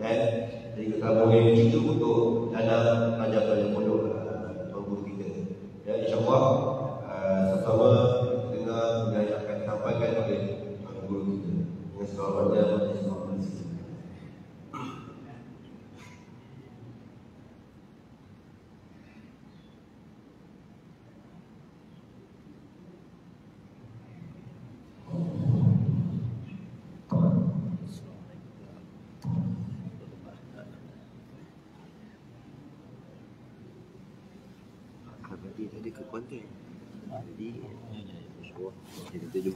Eh? jadi kita boleh itu untuk dalam pelajar pelajar pembuktian. Ya, insyaAllah uh, eh, sama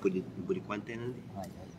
boleh boleh Kuantan nanti. Ha, ya, ya.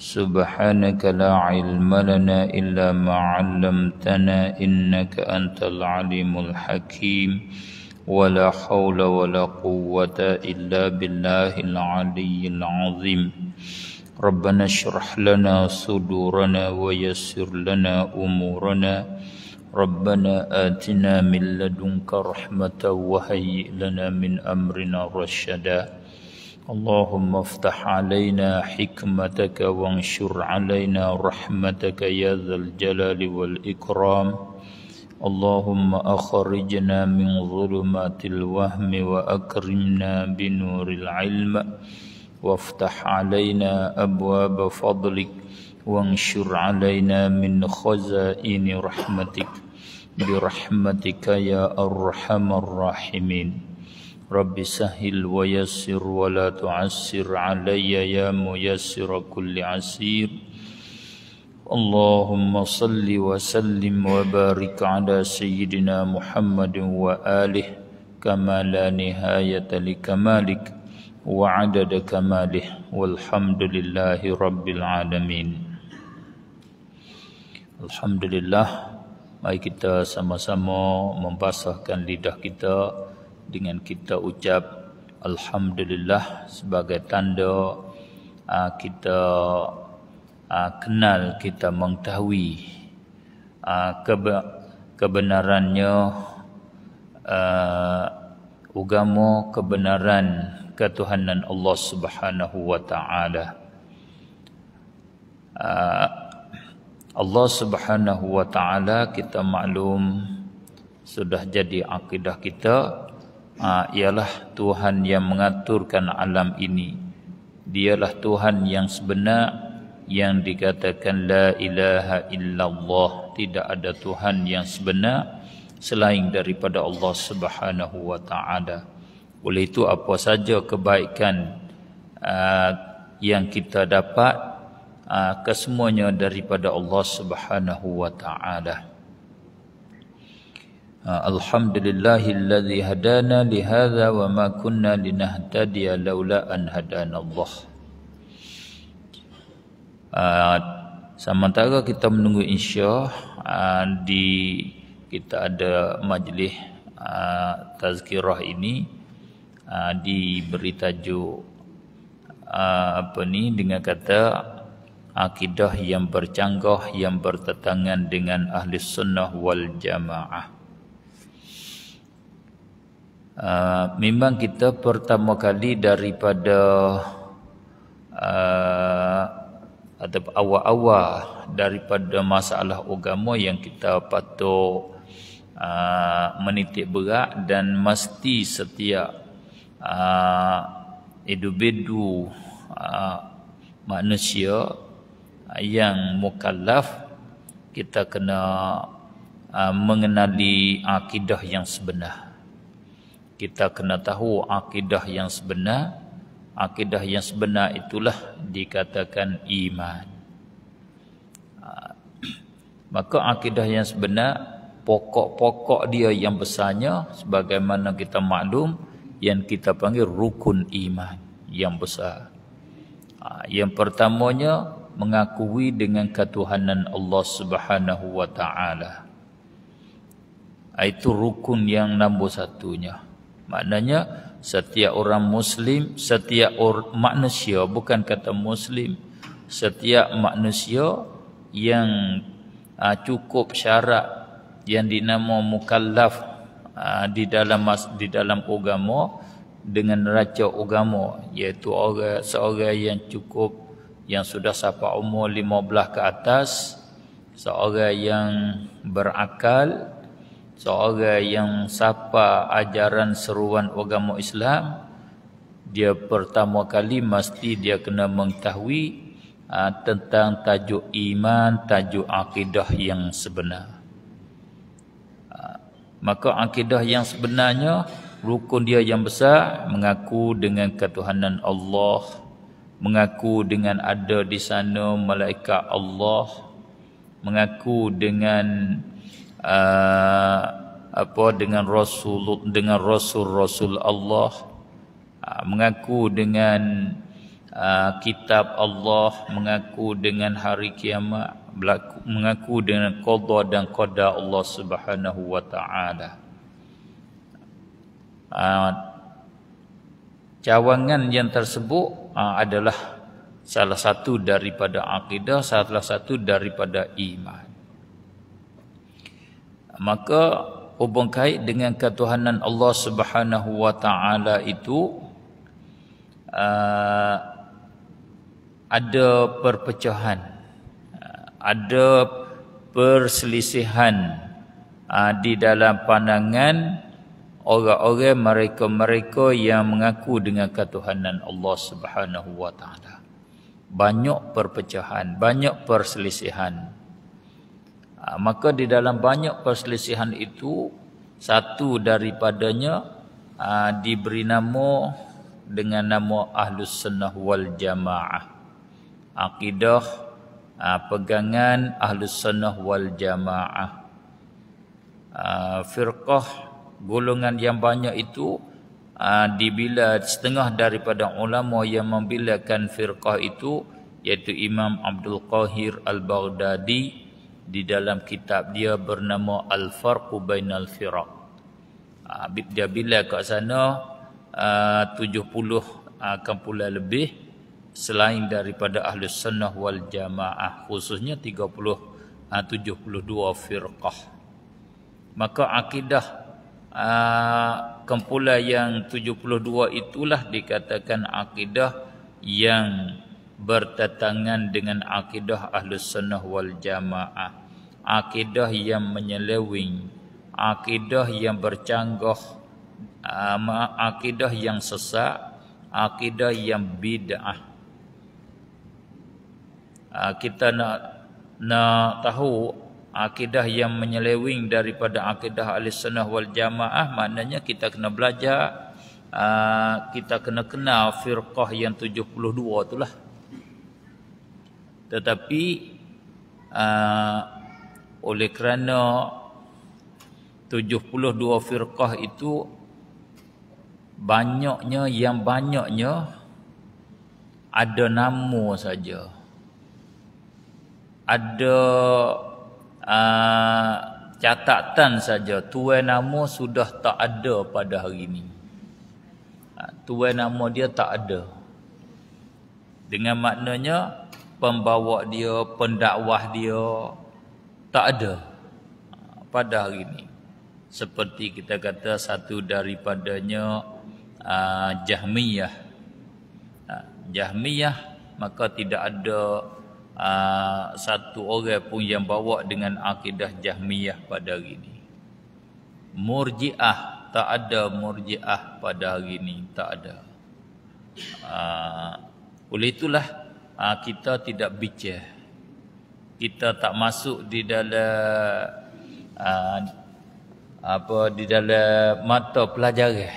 Subhanaka la ilma lana illa ma 'allamtana innaka antal alimul hakim wa la hawla wa la quwwata illa billahil aliyyil azim Rabbana syrah lana sudurana wa yassir lana umurana Rabbana atina min ladunka rahmatan wa hayyi lana min amrina rashada اللهم افتح علينا حكمتك وانشر علينا رحمتك يا ذا الجلال والإكرام اللهم أخرجنا من ظلمات الوهم وأكرمنا بنور العلم وافتح علينا أبواب فضلك وانشر علينا من خزائن رحمتك برحمتك يا أرحم الراحمين رب سهل ويسر ولا تعسر علي يا ميسر كل عسير اللهم صل وسلم وبارك على سيدنا محمد وآله كما لا نهاية لكمالك وعدد كماله والحمد لله رب العالمين الحمد لله Mari kita sama-sama membasahkan lidah kita dengan kita ucap alhamdulillah sebagai tanda uh, kita uh, kenal kita mengetahui uh, ah, keba- kebenarannya uh, agama kebenaran ketuhanan Allah Subhanahu wa taala Allah Subhanahu wa taala kita maklum sudah jadi akidah kita Ah, ialah Tuhan yang mengaturkan alam ini dialah Tuhan yang sebenar yang dikatakan la ilaha illallah tidak ada Tuhan yang sebenar selain daripada Allah subhanahu wa ta'ala oleh itu apa saja kebaikan uh, yang kita dapat uh, kesemuanya daripada Allah subhanahu wa ta'ala Ah, Alhamdulillahilladzi hadana li hadza wa ma kunna linahtadiya laula an hadana Allah. Ah, sementara kita menunggu insya uh, di kita ada majlis uh, tazkirah ini uh, diberi tajuk uh, apa ni dengan kata akidah yang bercanggah yang bertetangan dengan ahli sunnah wal jamaah. Uh, memang kita pertama kali daripada uh, atau awal-awal daripada masalah agama yang kita patut uh, menitik berat dan mesti setiap uh, individu uh, manusia yang mukallaf kita kena uh, mengenali akidah yang sebenar kita kena tahu akidah yang sebenar akidah yang sebenar itulah dikatakan iman ah, maka akidah yang sebenar pokok-pokok dia yang besarnya sebagaimana kita maklum yang kita panggil rukun iman yang besar ah, yang pertamanya mengakui dengan ketuhanan Allah Subhanahu wa taala itu rukun yang nombor satunya. Maknanya setiap orang muslim, setiap or, manusia bukan kata muslim, setiap manusia yang uh, cukup syarat yang dinamo mukallaf uh, di dalam di dalam agama dengan raja agama iaitu orang seorang yang cukup yang sudah sapa umur 15 ke atas seorang yang berakal seorang yang sapa ajaran seruan agama Islam dia pertama kali mesti dia kena mengetahui uh, tentang tajuk iman tajuk akidah yang sebenar uh, maka akidah yang sebenarnya rukun dia yang besar mengaku dengan ketuhanan Allah mengaku dengan ada di sana malaikat Allah mengaku dengan uh, apa dengan rasul dengan rasul rasul Allah uh, mengaku dengan uh, kitab Allah mengaku dengan hari kiamat berlaku, mengaku dengan qada dan qada Allah Subhanahu wa taala uh, cawangan yang tersebut uh, adalah salah satu daripada akidah salah satu daripada iman maka hubung kait dengan ketuhanan Allah Subhanahu wa taala itu uh, ada perpecahan ada perselisihan uh, di dalam pandangan orang-orang mereka-mereka yang mengaku dengan ketuhanan Allah Subhanahu wa taala banyak perpecahan banyak perselisihan Ha, maka di dalam banyak perselisihan itu satu daripadanya ha, diberi nama dengan nama Ahlus Sunnah Wal Jamaah akidah ha, pegangan Ahlus Sunnah Wal Jamaah firqah golongan yang banyak itu dibila setengah daripada ulama yang membilakan firqah itu yaitu Imam Abdul Qahir Al-Baghdadi di dalam kitab dia bernama Al-Farqu Bainal Firaq. Habib ah, dia bila kat sana ah, uh, 70 uh, ah, kumpulan lebih selain daripada ahli sunnah wal jamaah khususnya 30 uh, 72 firqah maka akidah uh, kumpulan yang 72 itulah dikatakan akidah yang bertetangan dengan akidah ahli sunnah wal jamaah akidah yang menyeleweng akidah yang bercanggah akidah yang sesak, akidah yang bid'ah ah, kita nak nak tahu akidah yang menyeleweng daripada akidah al-sunnah wal jamaah maknanya kita kena belajar ah, kita kena kenal firqah yang 72 itulah tetapi ah, oleh kerana 72 firqah itu banyaknya yang banyaknya ada nama saja. Ada uh, catatan saja tuan nama sudah tak ada pada hari ini. Ah, tuan nama dia tak ada. Dengan maknanya pembawa dia, pendakwah dia, tak ada pada hari ini seperti kita kata satu daripadanya uh, Jahmiyah uh, Jahmiyah maka tidak ada uh, satu orang pun yang bawa dengan akidah Jahmiyah pada hari ini Murjiah tak ada Murjiah pada hari ini tak ada uh, oleh itulah uh, kita tidak bicara kita tak masuk di dalam uh, apa di dalam mata pelajaran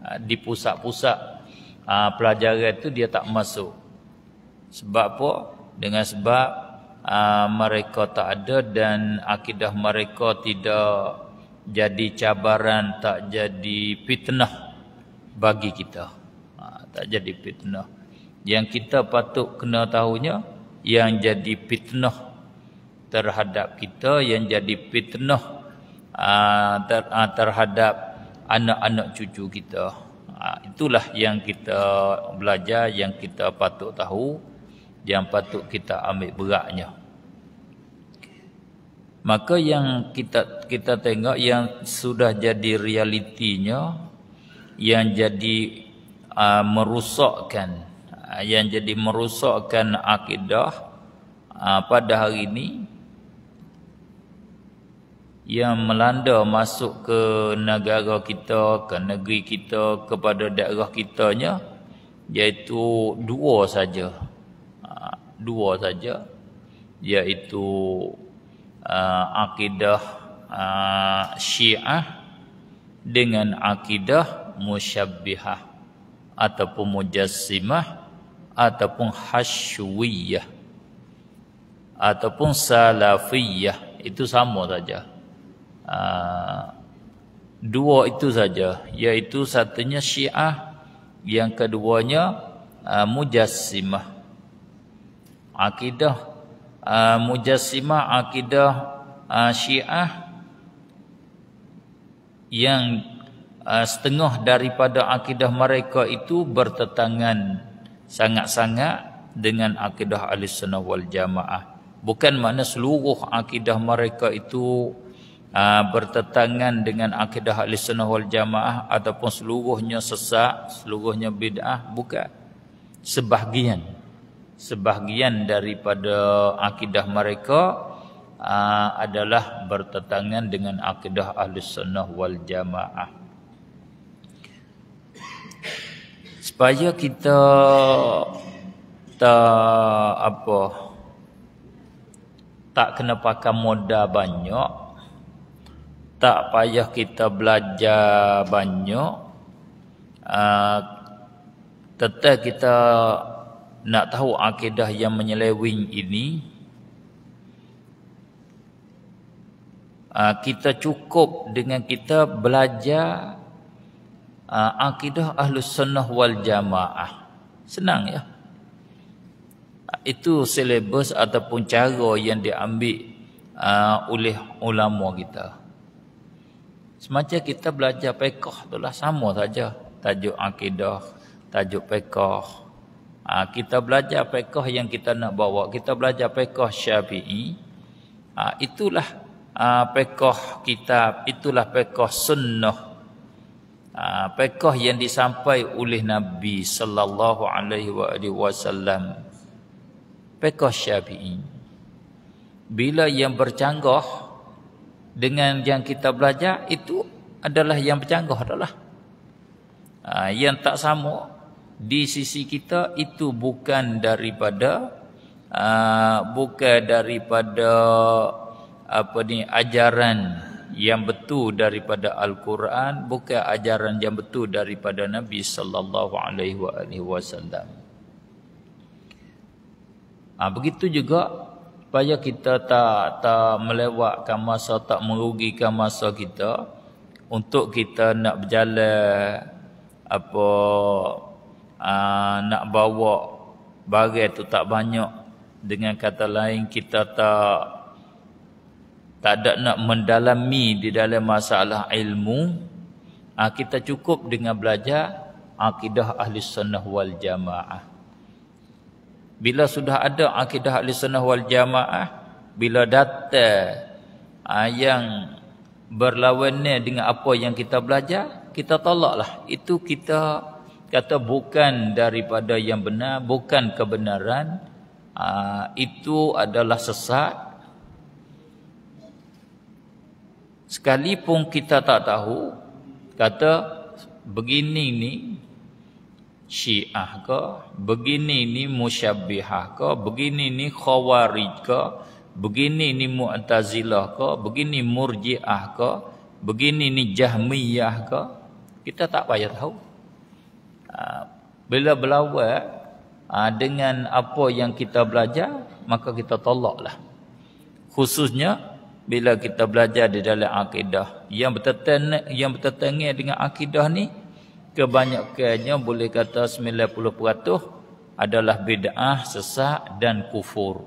uh, di pusat-pusat uh, pelajaran itu dia tak masuk sebab apa dengan sebab uh, mereka tak ada dan akidah mereka tidak jadi cabaran tak jadi fitnah bagi kita uh, tak jadi fitnah yang kita patut kena tahunya yang jadi fitnah terhadap kita yang jadi fitnah ah, ah, terhadap anak-anak cucu kita ah, itulah yang kita belajar yang kita patut tahu yang patut kita ambil beratnya maka yang kita kita tengok yang sudah jadi realitinya yang jadi uh, merosakkan yang jadi merosakkan akidah uh, pada hari ini yang melanda masuk ke negara kita, ke negeri kita, kepada daerah kitanya iaitu dua saja. Ha, dua saja iaitu uh, akidah ha, Syiah dengan akidah musyabbihah ataupun mujassimah ataupun hasywiyah ataupun salafiyah itu sama saja. Uh, Ah, dua itu saja iaitu satunya syiah yang keduanya uh, mujassimah akidah uh, mujassimah akidah uh, syiah yang uh, setengah daripada akidah mereka itu bertetangan sangat-sangat dengan akidah ahli wal jamaah bukan makna seluruh akidah mereka itu Ah, bertetangan dengan akidah al-sunnah wal jamaah ataupun seluruhnya sesak, seluruhnya bid'ah, bukan. Sebahagian. Sebahagian daripada akidah mereka aa, ah, adalah bertetangan dengan akidah al-sunnah wal jamaah. Supaya kita tak apa tak kena pakai modal banyak tak payah kita belajar banyak uh, ah, tetap kita nak tahu akidah yang menyeleweng ini uh, kita cukup dengan kita belajar uh, akidah ahlus sunnah wal jamaah senang ya itu silibus ataupun cara yang diambil uh, oleh ulama kita. Semacam kita belajar pekoh itulah sama saja. Tajuk akidah, tajuk pekoh. Ha, kita belajar pekoh yang kita nak bawa. Kita belajar pekoh syafi'i. Ha, itulah ha, pekoh kitab. Itulah pekoh sunnah. Ha, pekoh yang disampai oleh Nabi Sallallahu Alaihi Wasallam. Pekoh syafi'i. Bila yang bercanggah, dengan yang kita belajar itu adalah yang bercanggah adalah ha, yang tak sama di sisi kita itu bukan daripada ha, bukan daripada apa ni ajaran yang betul daripada al-Quran bukan ajaran yang betul daripada Nabi sallallahu alaihi wasallam. Ah begitu juga supaya kita tak tak melewatkan masa tak merugikan masa kita untuk kita nak berjalan apa aa, ah, nak bawa barang tu tak banyak dengan kata lain kita tak tak ada nak mendalami di dalam masalah ilmu aa, ah, kita cukup dengan belajar akidah ahli sunnah wal jamaah bila sudah ada akidah ahli sunnah wal jamaah bila data uh, yang berlawannya dengan apa yang kita belajar kita tolaklah itu kita kata bukan daripada yang benar bukan kebenaran ah, itu adalah sesat sekalipun kita tak tahu kata begini ni syiah ke begini ni musyabbihah ke begini ni khawarij ke begini ni mu'tazilah ke begini murjiah ke begini ni jahmiyah ke kita tak payah tahu ah, bila berlawat ah, dengan apa yang kita belajar maka kita tolaklah khususnya bila kita belajar di dalam akidah yang bertentang yang bertentangan dengan akidah ni kebanyakannya boleh kata 90% adalah bid'ah, sesat dan kufur.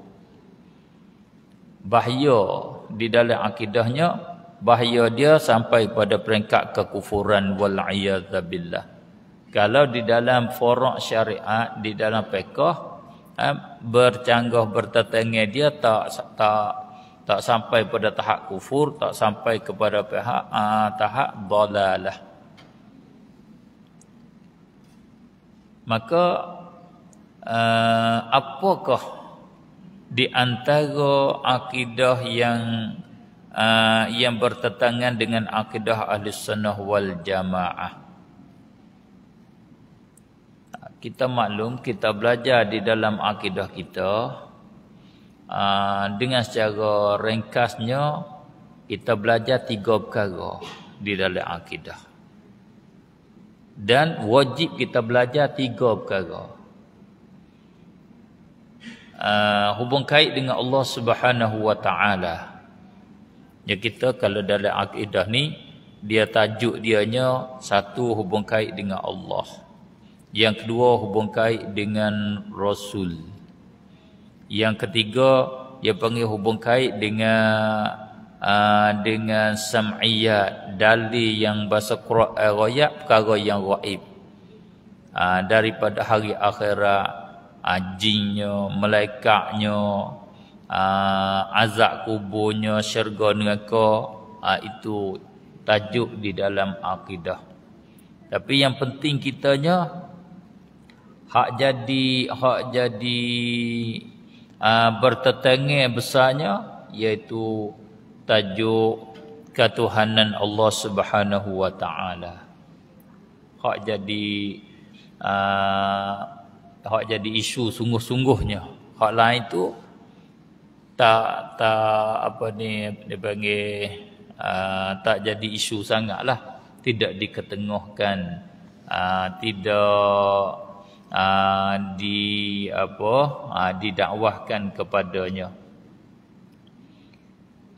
Bahaya di dalam akidahnya, bahaya dia sampai pada peringkat kekufuran wal a'yadzabilah. Kalau di dalam forok syariat, di dalam pekoh, eh, bercanggah bertetengah dia tak tak tak sampai pada tahap kufur, tak sampai kepada pihak uh, tahap dalalah. maka uh, apakah di antara akidah yang uh, yang bertentangan dengan akidah ahli sunnah wal jamaah kita maklum kita belajar di dalam akidah kita eh, dengan secara ringkasnya kita belajar tiga perkara di dalam akidah dan wajib kita belajar tiga perkara. Uh, hubung kait dengan Allah Subhanahu Wa Taala. Ya kita kalau dalam akidah ni dia tajuk dianya satu hubung kait dengan Allah. Yang kedua hubung kait dengan Rasul. Yang ketiga dia panggil hubung kait dengan Ah, dengan sam'iyat dali yang bahasa Quran royak perkara yang gaib uh, ah, daripada hari akhirat uh, jinnya malaikatnya uh, azab kuburnya syurga neraka uh, itu tajuk di dalam akidah tapi yang penting kitanya hak jadi hak jadi uh, bertetengah besarnya iaitu tajuk ketuhanan Allah Subhanahu wa taala. Hak jadi uh, hak jadi isu sungguh-sungguhnya. Hak lain tu tak tak apa ni dipanggil uh, ah, tak jadi isu sangatlah. Tidak diketengahkan uh, tidak Uh, di apa uh, didakwahkan kepadanya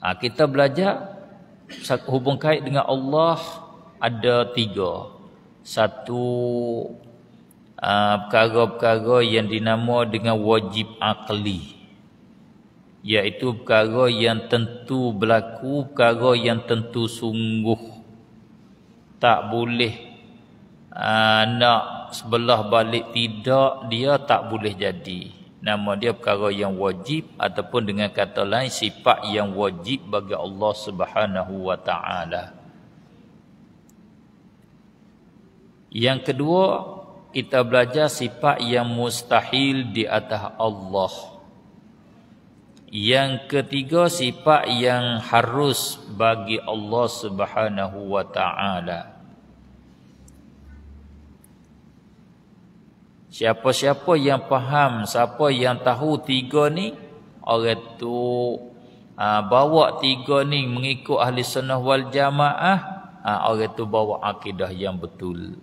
Ha, kita belajar hubung kait dengan Allah ada tiga. Satu ha, perkara-perkara yang dinama dengan wajib akli. Iaitu perkara yang tentu berlaku, perkara yang tentu sungguh. Tak boleh aa, ha, nak sebelah balik tidak, dia tak boleh Jadi nama dia perkara yang wajib ataupun dengan kata lain sifat yang wajib bagi Allah Subhanahu wa taala. Yang kedua, kita belajar sifat yang mustahil di atas Allah. Yang ketiga, sifat yang harus bagi Allah Subhanahu wa taala. Siapa-siapa yang faham, siapa yang tahu tiga ni, orang tu ha, bawa tiga ni mengikut ahli sunnah wal jamaah, ha, orang tu bawa akidah yang betul.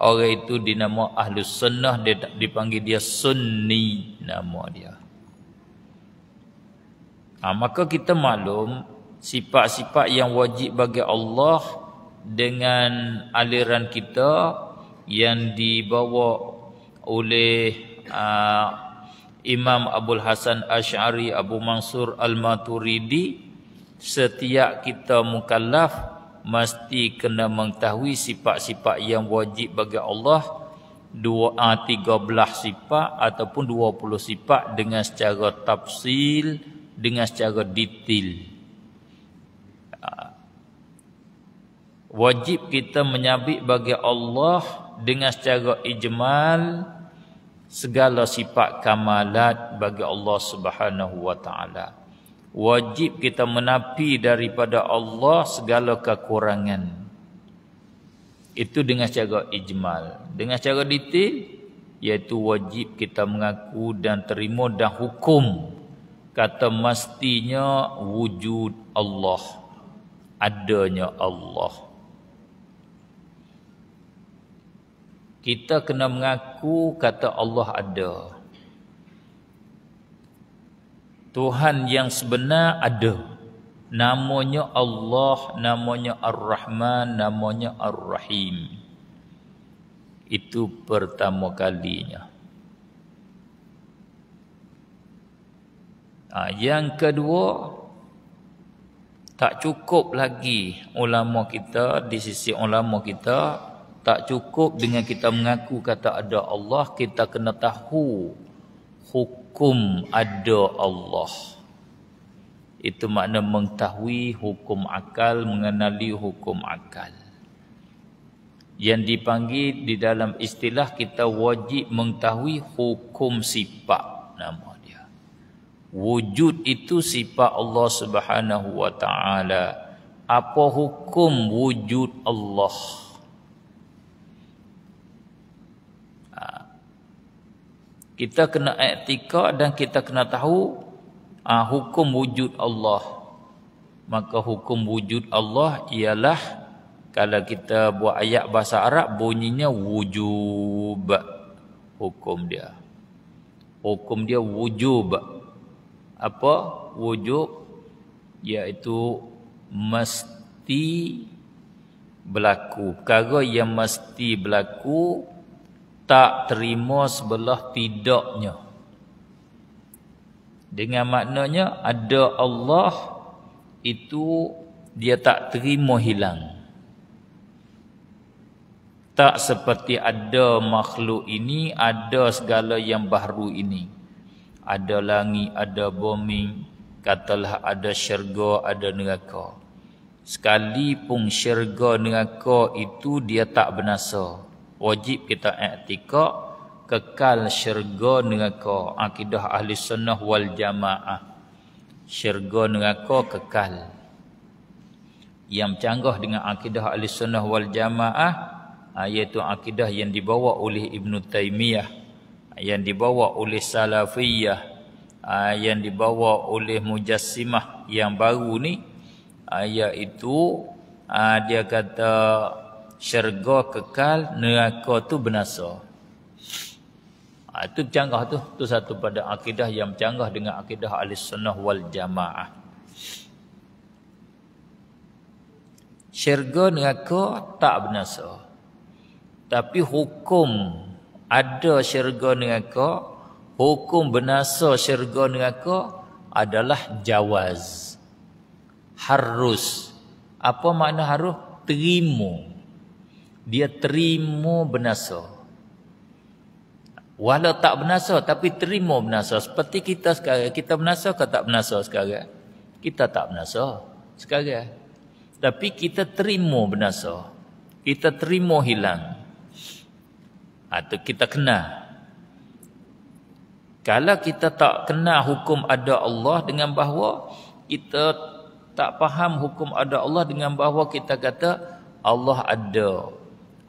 Orang itu dinama ahli sunnah, dia dipanggil dia sunni nama dia. Ha, maka kita maklum sifat-sifat yang wajib bagi Allah dengan aliran kita yang dibawa oleh uh, Imam Abdul Hasan Ash'ari Abu Mansur Al-Maturidi setiap kita mukallaf mesti kena mengetahui sifat-sifat yang wajib bagi Allah dua uh, tiga belah sifat ataupun dua puluh sifat dengan secara tafsil dengan secara detail wajib kita menyabit bagi Allah dengan secara ijmal segala sifat kamalat bagi Allah Subhanahu wa taala. Wajib kita menapi daripada Allah segala kekurangan. Itu dengan cara ijmal. Dengan cara detail iaitu wajib kita mengaku dan terima dan hukum kata mestinya wujud Allah adanya Allah Kita kena mengaku kata Allah ada. Tuhan yang sebenar ada. Namanya Allah, namanya Ar-Rahman, namanya Ar-Rahim. Itu pertama kalinya. Ha, yang kedua, tak cukup lagi ulama kita di sisi ulama kita tak cukup dengan kita mengaku kata ada Allah, kita kena tahu hukum ada Allah. Itu makna mengetahui hukum akal, mengenali hukum akal. Yang dipanggil di dalam istilah kita wajib mengetahui hukum sifat nama dia. Wujud itu sifat Allah Subhanahu wa taala. Apa hukum wujud Allah? Allah. kita kena etika dan kita kena tahu uh, hukum wujud Allah maka hukum wujud Allah ialah kalau kita buat ayat bahasa Arab bunyinya wujub hukum dia hukum dia wujub apa wujub iaitu mesti berlaku perkara yang mesti berlaku tak terima sebelah tidaknya dengan maknanya ada Allah itu dia tak terima hilang tak seperti ada makhluk ini ada segala yang baru ini ada langit ada bumi katalah ada syurga ada neraka sekalipun syurga neraka itu dia tak binasa wajib kita i'tikad kekal syurga neraka akidah ahli sunnah wal jamaah syurga neraka kekal yang canggah dengan akidah ahli sunnah wal jamaah ah, iaitu akidah yang dibawa oleh Ibn Taymiyah ah, yang dibawa oleh Salafiyah ah, yang dibawa oleh Mujassimah yang baru ni iaitu dia kata syurga kekal neraka tu binasa itu ha, bercanggah tu tu satu pada akidah yang bercanggah dengan akidah al-sunnah wal jamaah syurga neraka tak binasa tapi hukum ada syurga neraka hukum binasa syurga neraka adalah jawaz harus apa makna harus terima dia terima benasa. Walau tak benasa tapi terima benasa. Seperti kita sekarang. Kita benasa ke tak benasa sekarang? Kita tak benasa sekarang. Tapi kita terima benasa. Kita terima hilang. Atau ha, kita kena. Kalau kita tak kenal hukum ada Allah dengan bahawa kita tak faham hukum ada Allah dengan bahawa kita kata Allah ada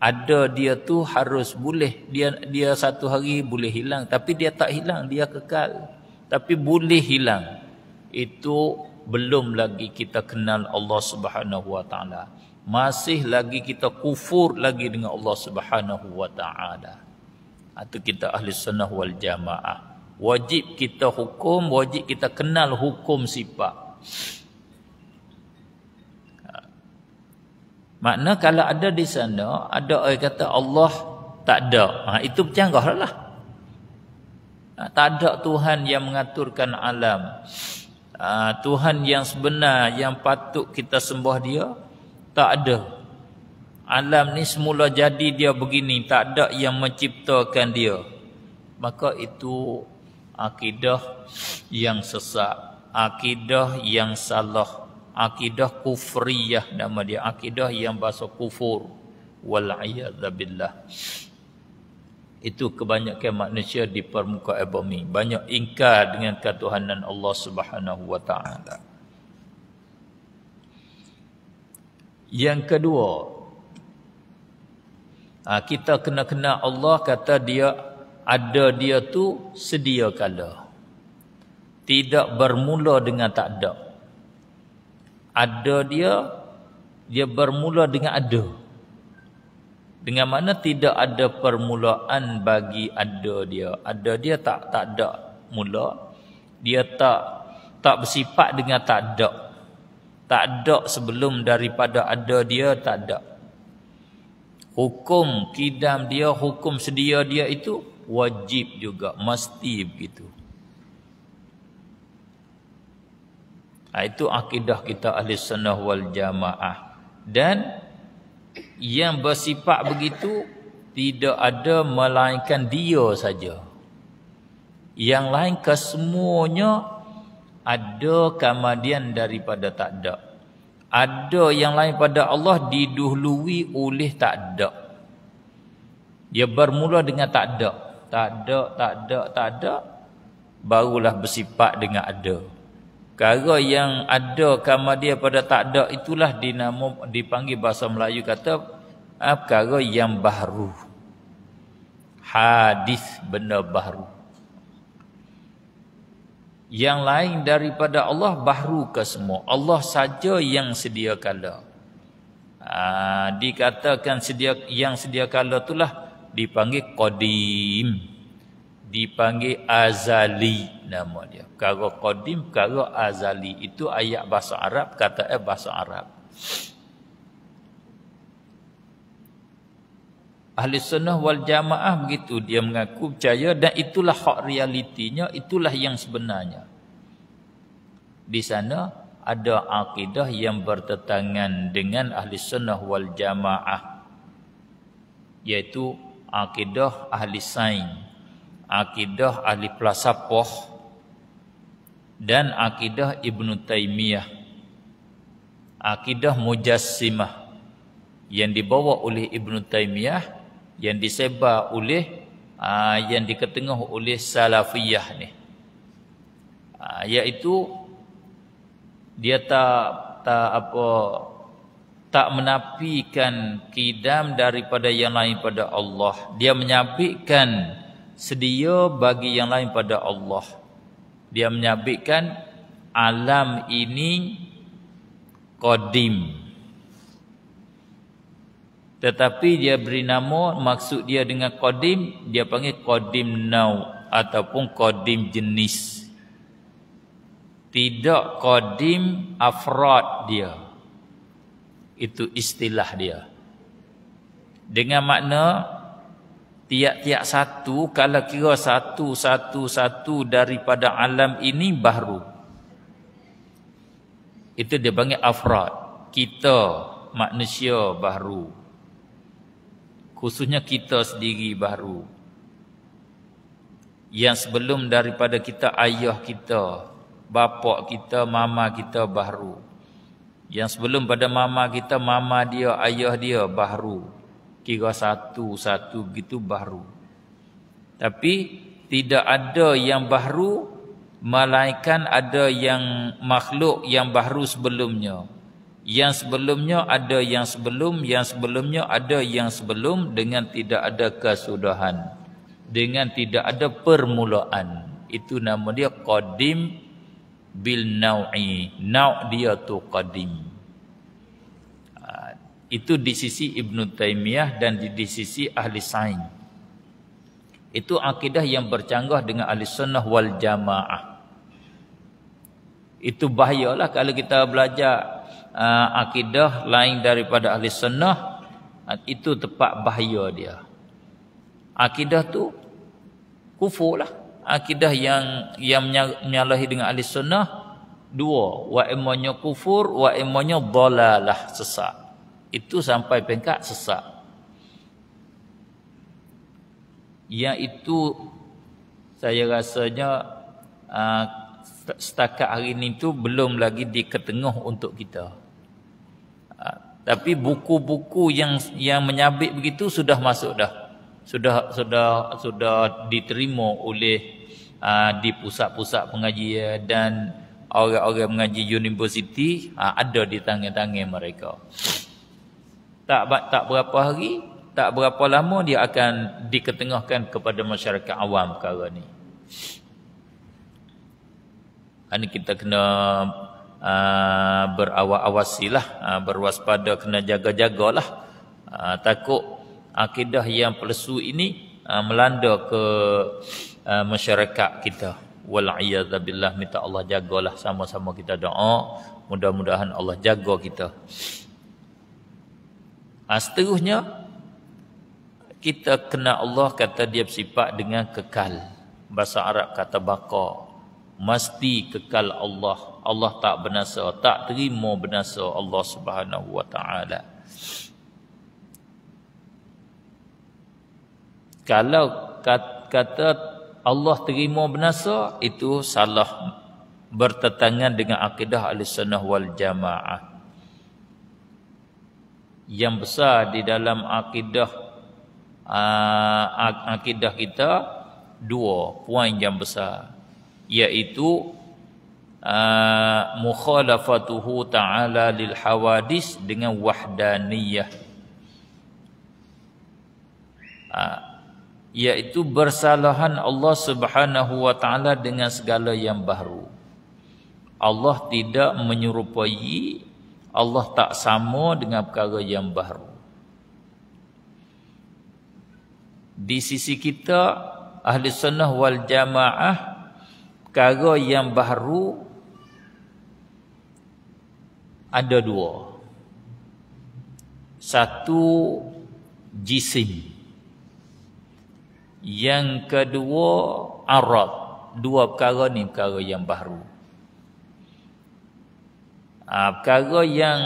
ada dia tu harus boleh dia dia satu hari boleh hilang tapi dia tak hilang dia kekal tapi boleh hilang itu belum lagi kita kenal Allah Subhanahu wa taala masih lagi kita kufur lagi dengan Allah Subhanahu wa taala atau kita ahli sunnah wal jamaah wajib kita hukum wajib kita kenal hukum sifat Makna kalau ada di sana ada orang kata Allah tak ada. Ha, itu bercanggahlah. Ha, tak ada Tuhan yang mengaturkan alam. Ha, Tuhan yang sebenar yang patut kita sembah dia tak ada. Alam ni semula jadi dia begini, tak ada yang menciptakan dia. Maka itu akidah yang sesat, akidah yang salah akidah kufriyah nama dia akidah yang bahasa kufur wal billah itu kebanyakan manusia di permukaan bumi banyak ingkar dengan ketuhanan Allah Subhanahu wa taala yang kedua ha, kita kena kena Allah kata dia ada dia tu sedia kala tidak bermula dengan tak ada ada dia dia bermula dengan ada dengan mana tidak ada permulaan bagi ada dia ada dia tak tak ada mula dia tak tak bersifat dengan tak ada tak ada sebelum daripada ada dia tak ada hukum kidam dia hukum sedia dia itu wajib juga mesti begitu Ah, itu akidah kita ahli sunnah wal jamaah. Dan yang bersifat begitu tidak ada melainkan dia saja. Yang lain kesemuanya ada kemudian daripada tak ada. Ada yang lain pada Allah didahului oleh tak ada. Dia bermula dengan tak ada. Tak ada, tak ada, tak ada. Barulah bersifat dengan ada. Kara yang ada kama dia pada tak ada itulah dinamo dipanggil bahasa Melayu kata ah, perkara yang baru. Hadis benda baru. Yang lain daripada Allah baru ke semua. Allah saja yang sedia kala. Ah, dikatakan sedia, yang sedia kala itulah dipanggil qadim dipanggil azali nama dia. Kalau qadim, kalau azali. Itu ayat bahasa Arab, kata eh bahasa Arab. Ahli sunnah wal jamaah begitu dia mengaku percaya dan itulah hak realitinya, itulah yang sebenarnya. Di sana ada akidah yang bertentangan dengan ahli sunnah wal jamaah. Iaitu akidah ahli sains akidah ahli falsafah dan akidah Ibnu Taimiyah akidah mujassimah yang dibawa oleh Ibnu Taimiyah yang disebar oleh aa, ah, yang diketengah oleh salafiyah ni aa, ah, iaitu dia tak tak apa tak menafikan kidam daripada yang lain pada Allah dia menyabitkan sedia bagi yang lain pada Allah. Dia menyabitkan alam ini qadim. Tetapi dia beri nama, maksud dia dengan qadim, dia panggil qadim now ataupun qadim jenis. Tidak qadim afrad dia. Itu istilah dia. Dengan makna Tiap-tiap satu kalau kira satu-satu-satu daripada alam ini baru. Itu dia panggil afrad. Kita manusia baru. Khususnya kita sendiri baru. Yang sebelum daripada kita ayah kita, bapak kita, mama kita baru. Yang sebelum pada mama kita, mama dia, ayah dia baru kira satu satu begitu baru tapi tidak ada yang baru malaikat ada yang makhluk yang baru sebelumnya yang sebelumnya ada yang sebelum yang sebelumnya ada yang sebelum dengan tidak ada kesudahan dengan tidak ada permulaan itu nama dia qadim bil naui nau dia tu qadim itu di sisi Ibn Taymiyah dan di, di sisi ahli sains. Itu akidah yang bercanggah dengan ahli sunnah wal jamaah. Itu bahayalah kalau kita belajar uh, akidah lain daripada ahli sunnah, uh, itu tepat bahaya dia. Akidah tu kufur lah. Akidah yang yang menyalahi dengan ahli sunnah, dua. Wa imanya kufur, wa imanya dolalah sesat itu sampai peringkat sesak yang itu saya rasanya ah, setakat hari ini itu belum lagi diketengah untuk kita ah, tapi buku-buku yang yang menyabit begitu sudah masuk dah sudah sudah sudah diterima oleh uh, di pusat-pusat pengajian dan orang-orang mengaji universiti uh, ada di tangan-tangan mereka tak tak berapa hari, tak berapa lama dia akan diketengahkan kepada masyarakat awam perkara ni. Ini kita kena uh, ah, berawas-awasilah, uh, ah, berwaspada, kena jaga-jagalah. Uh, takut akidah yang palsu ini uh, melanda ke uh, masyarakat kita. Wal'iyazabilah, minta Allah jagalah sama-sama kita doa. Mudah-mudahan Allah jaga kita. Ha, seterusnya kita kena Allah kata dia bersifat dengan kekal. Bahasa Arab kata baqa. Mesti kekal Allah. Allah tak binasa, tak terima binasa Allah Subhanahu Wa Taala. Kalau kata Allah terima binasa itu salah bertentangan dengan akidah Ahlussunnah wal Jamaah yang besar di dalam akidah uh, akidah kita dua poin yang besar iaitu ah, mukhalafatuhu ta'ala lil hawadis dengan wahdaniyah uh, iaitu bersalahan Allah subhanahu wa ta'ala dengan segala yang baru Allah tidak menyerupai Allah tak sama dengan perkara yang baru. Di sisi kita, ahli sunnah wal jamaah, perkara yang baru ada dua. Satu, jisim. Yang kedua, arad. Dua perkara ni perkara yang baru ha, perkara yang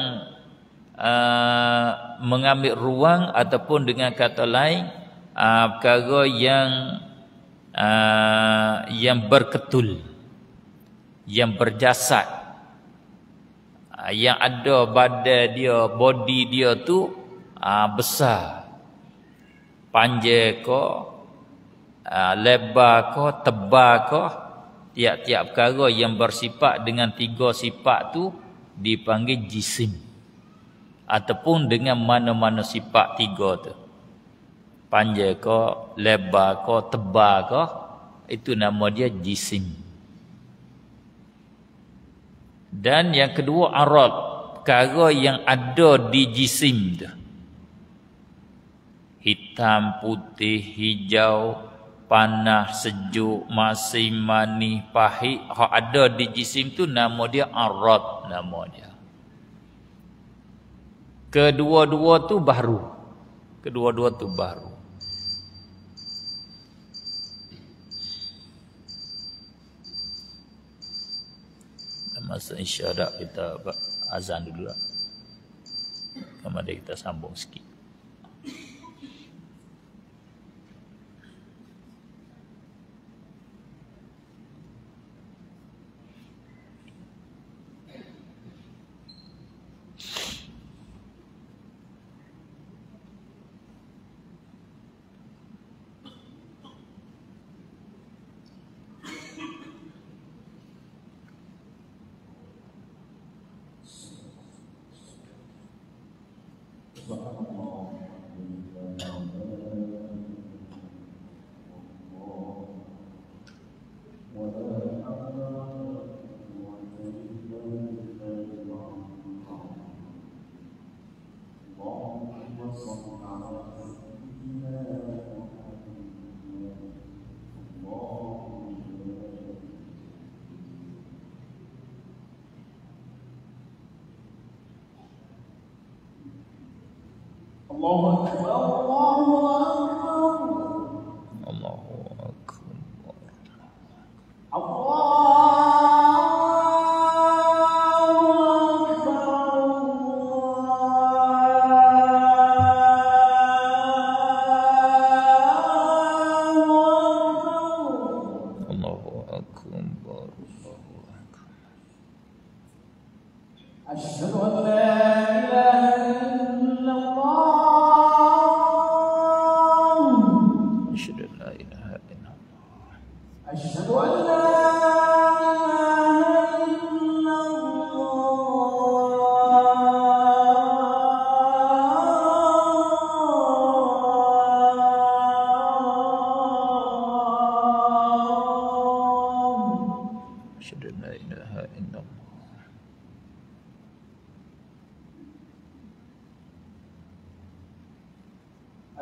uh, mengambil ruang ataupun dengan kata lain uh, perkara yang uh, yang berketul yang berjasad uh, yang ada badan dia body dia tu uh, besar panjang ke uh, lebar ke tebal ke tiap-tiap perkara yang bersifat dengan tiga sifat tu dipanggil jisim ataupun dengan mana-mana sifat tiga tu panjang ke lebar ke tebal ke itu nama dia jisim dan yang kedua arad perkara yang ada di jisim tu hitam putih hijau panah, sejuk, masih manis, pahit hak ada di jisim tu nama dia arad nama dia. Kedua-dua tu baru. Kedua-dua tu baru. Masa insya Allah kita azan dulu lah. Kemudian kita sambung sikit.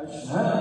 Ashhadu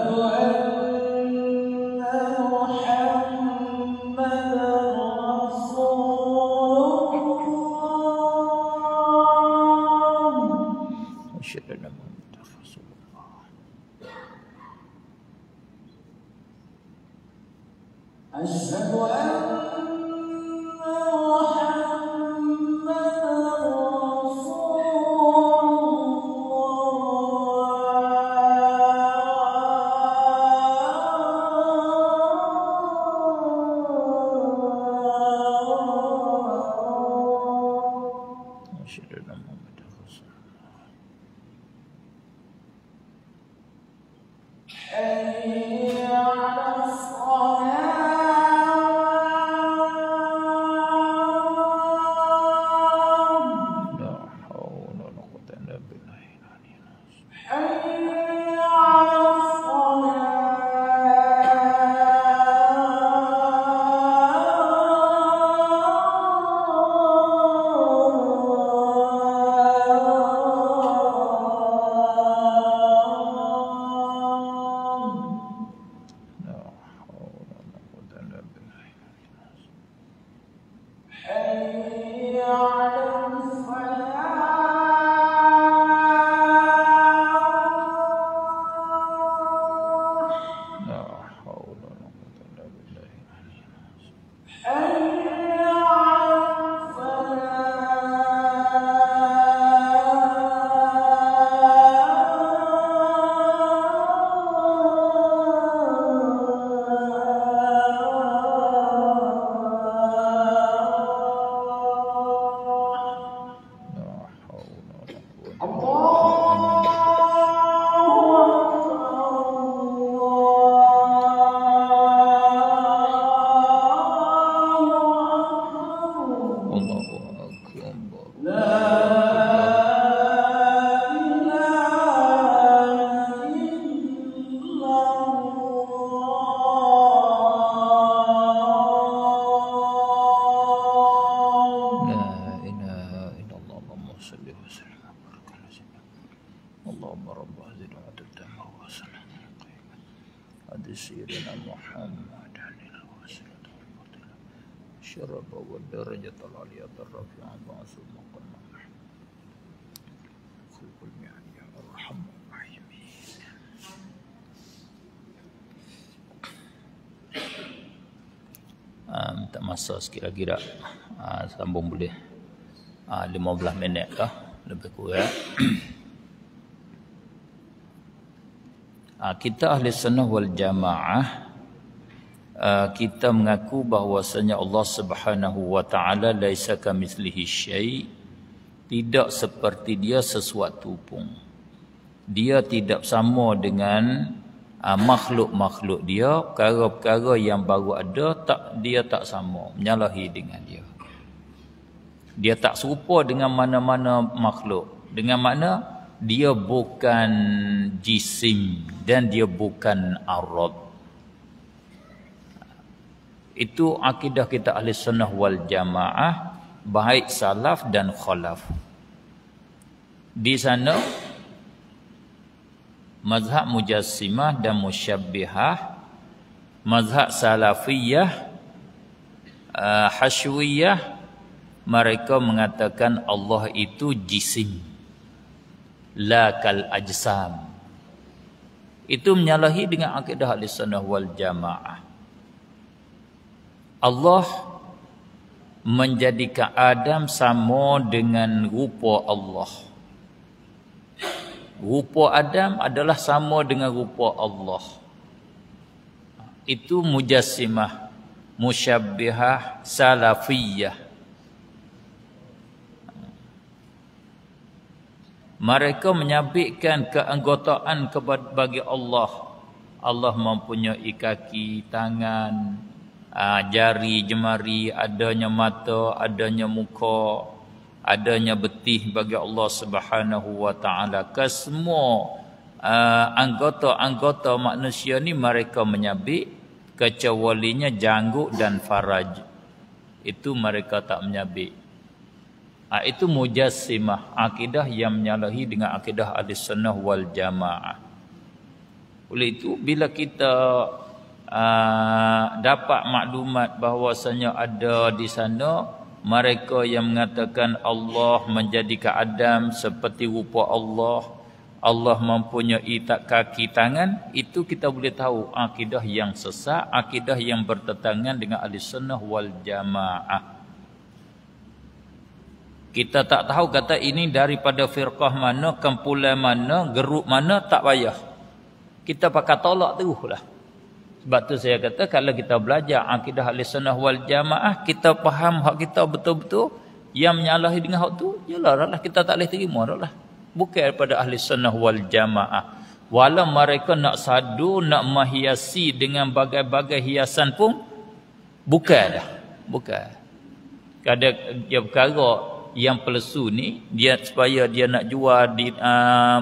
tak masa sekira-kira ha, ah, sambung boleh ah, lima ha, minit lah lebih kurang ha, kita ahli sunnah wal jamaah ha, kita mengaku bahawasanya Allah subhanahu wa ta'ala laisaka mislihi syaih tidak seperti dia sesuatu pun dia tidak sama dengan Ah, makhluk-makhluk dia perkara-perkara yang baru ada tak dia tak sama menyalahi dengan dia dia tak serupa dengan mana-mana makhluk dengan makna dia bukan jisim dan dia bukan arad itu akidah kita ahli sunnah wal jamaah baik salaf dan khalaf di sana mazhab mujassimah dan musyabbihah mazhab salafiyah uh, hasyiyah mereka mengatakan Allah itu jisim la kal ajsam itu menyalahi dengan akidah al wal jamaah Allah menjadikan Adam sama dengan rupa Allah rupa Adam adalah sama dengan rupa Allah. Itu mujassimah, musyabbihah salafiyah. Mereka menyabitkan keanggotaan bagi Allah. Allah mempunyai kaki, tangan, ah, jari, jemari, adanya mata, adanya muka, adanya betih bagi Allah Subhanahu wa taala ke semua uh, anggota-anggota uh, manusia ni mereka menyabik kecualinya janggut dan faraj itu mereka tak menyabik ha, itu mujassimah akidah yang menyalahi dengan akidah ahli sunnah wal jamaah oleh itu bila kita uh, dapat maklumat bahawasanya ada di sana mereka yang mengatakan Allah menjadi ke Adam seperti rupa Allah Allah mempunyai tak kaki tangan itu kita boleh tahu akidah yang sesat akidah yang bertentangan dengan al-sunnah wal jamaah kita tak tahu kata ini daripada firqah mana kumpulan mana geruk mana tak payah kita pakai tolak tu, teruslah sebab tu saya kata kalau kita belajar akidah ahli sunnah wal jamaah, kita faham hak kita betul-betul yang menyalahi dengan hak tu, yalah kita tak boleh terima dah Bukan daripada ahli sunnah wal jamaah. Walau mereka nak sadu, nak menghiasi dengan bagai-bagai hiasan pun, bukan dah. Bukan. Kadang dia berkara yang pelesu ni, dia supaya dia nak jual di, uh,